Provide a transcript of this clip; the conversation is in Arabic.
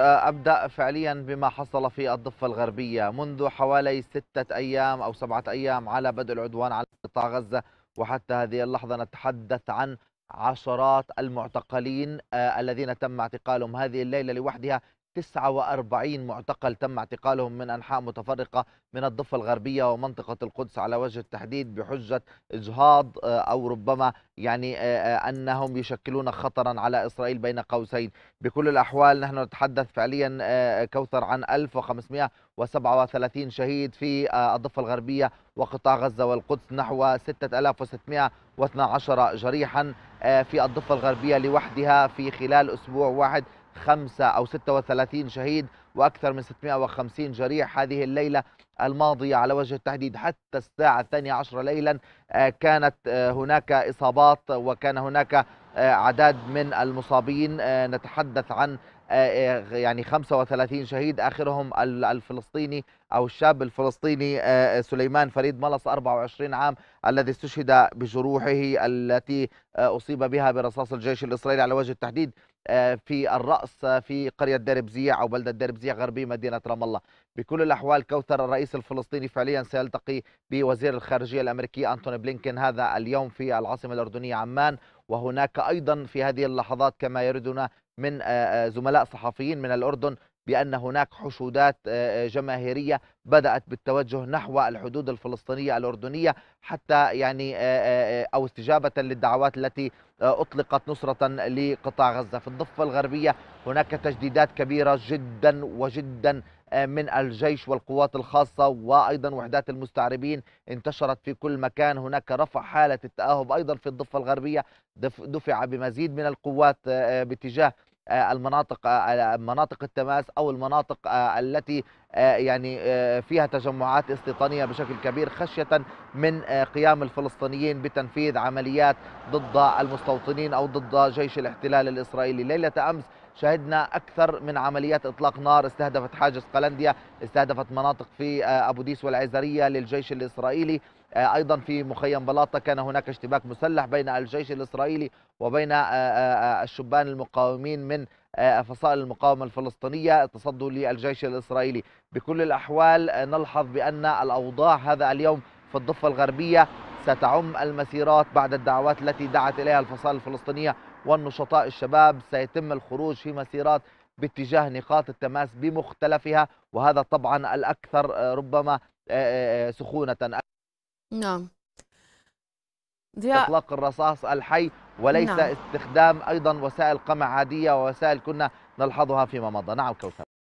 أبدأ فعليا بما حصل في الضفة الغربية منذ حوالي ستة أيام أو سبعة أيام على بدء العدوان على قطاع غزة وحتى هذه اللحظة نتحدث عن عشرات المعتقلين آه، الذين تم اعتقالهم هذه الليلة لوحدها 49 معتقل تم اعتقالهم من أنحاء متفرقة من الضفة الغربية ومنطقة القدس على وجه التحديد بحجة إجهاض آه، أو ربما يعني آه، آه، أنهم يشكلون خطرا على إسرائيل بين قوسين بكل الأحوال نحن نتحدث فعليا كوثر عن 1537 شهيد في الضفة الغربية وقطاع غزة والقدس نحو 6612 جريحا في الضفة الغربية لوحدها في خلال أسبوع واحد خمسة أو 36 شهيد وأكثر من 650 جريح هذه الليلة الماضية على وجه التحديد حتى الساعة الثانية عشر ليلا آه، كانت آه، هناك إصابات وكان هناك أعداد آه، من المصابين نتحدث عن يعني 35 شهيد اخرهم الفلسطيني او الشاب الفلسطيني سليمان فريد ملص 24 عام الذي استشهد بجروحه التي اصيب بها برصاص الجيش الاسرائيلي على وجه التحديد آه، في الرأس آه، في قرية دربزيع أو بلدة دربزيع غربي مدينة رام الله بكل الأحوال كوثر الرئيس الفلسطيني فعليا سيلتقي بوزير الخارجية الأمريكي أنتوني بلينكين هذا اليوم في العاصمة الأردنية عمان وهناك أيضا في هذه اللحظات كما يردنا من آه، زملاء صحفيين من الأردن بأن هناك حشودات آه، آه، جماهيرية بدأت بالتوجه نحو الحدود الفلسطينية الأردنية حتى يعني آه، أو استجابة للدعوات التي أطلقت نصرة لقطاع غزة في الضفة الغربية هناك تجديدات كبيرة جدا وجدا من الجيش والقوات الخاصة وأيضا وحدات المستعربين انتشرت في كل مكان هناك رفع حالة التآهب أيضا في الضفة الغربية دفع بمزيد من القوات باتجاه آه، المناطق آه، آه، مناطق التماس او المناطق التي يعني فيها تجمعات استيطانيه بشكل كبير خشيه من قيام الفلسطينيين بتنفيذ عمليات ضد المستوطنين او ضد جيش الاحتلال الاسرائيلي ليله امس شهدنا أكثر من عمليات إطلاق نار استهدفت حاجز قلنديا استهدفت مناطق في آه، أبو ديس والعزرية للجيش الإسرائيلي آه، ايضا في مخيم بلاطه كان هناك اشتباك مسلح بين الجيش الاسرائيلي وبين آه، الشبان المقاومين من فصائل المقاومه الفلسطينيه تصدوا للجيش الاسرائيلي بكل الاحوال نلحظ بان الاوضاع هذا اليوم في الضفه الغربيه ستعم المسيرات بعد الدعوات التي دعت اليها الفصائل الفلسطينيه والنشطاء الشباب سيتم الخروج في مسيرات باتجاه نقاط التماس بمختلفها وهذا طبعا الأكثر آه، ربما آه، آه، سخونة نعم إطلاق الرصاص الحي وليس نعم. استخدام أيضا وسائل قمع عادية ووسائل كنا نلحظها فيما مضى نعم كوثر